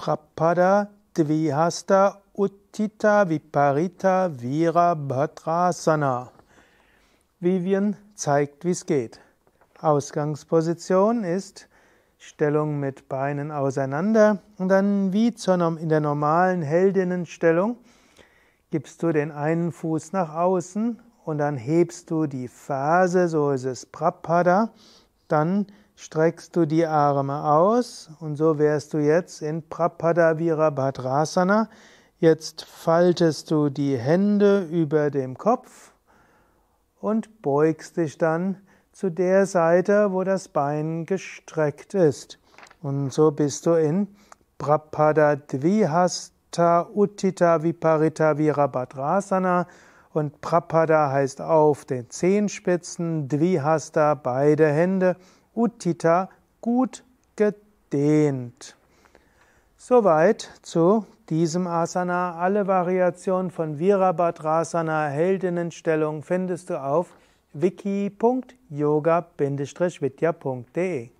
Prapada Dvihasta Uttita Viparita vira Virabhadrasana. Vivian zeigt, wie es geht. Ausgangsposition ist Stellung mit Beinen auseinander und dann wie in der normalen Heldinnenstellung gibst du den einen Fuß nach außen und dann hebst du die Ferse, so ist es Prapada, dann streckst du die Arme aus und so wärst du jetzt in Bhadrasana. Jetzt faltest du die Hände über dem Kopf und beugst dich dann zu der Seite, wo das Bein gestreckt ist. Und so bist du in Prapadadvihasta Uttita Viparita Virabhadrasana. Und Prapada heißt auf den Zehenspitzen, Dvihasta beide Hände. Utita gut gedehnt. Soweit zu diesem Asana. Alle Variationen von Virabhadrasana, Heldinnenstellung findest du auf wiki.yoga-vidya.de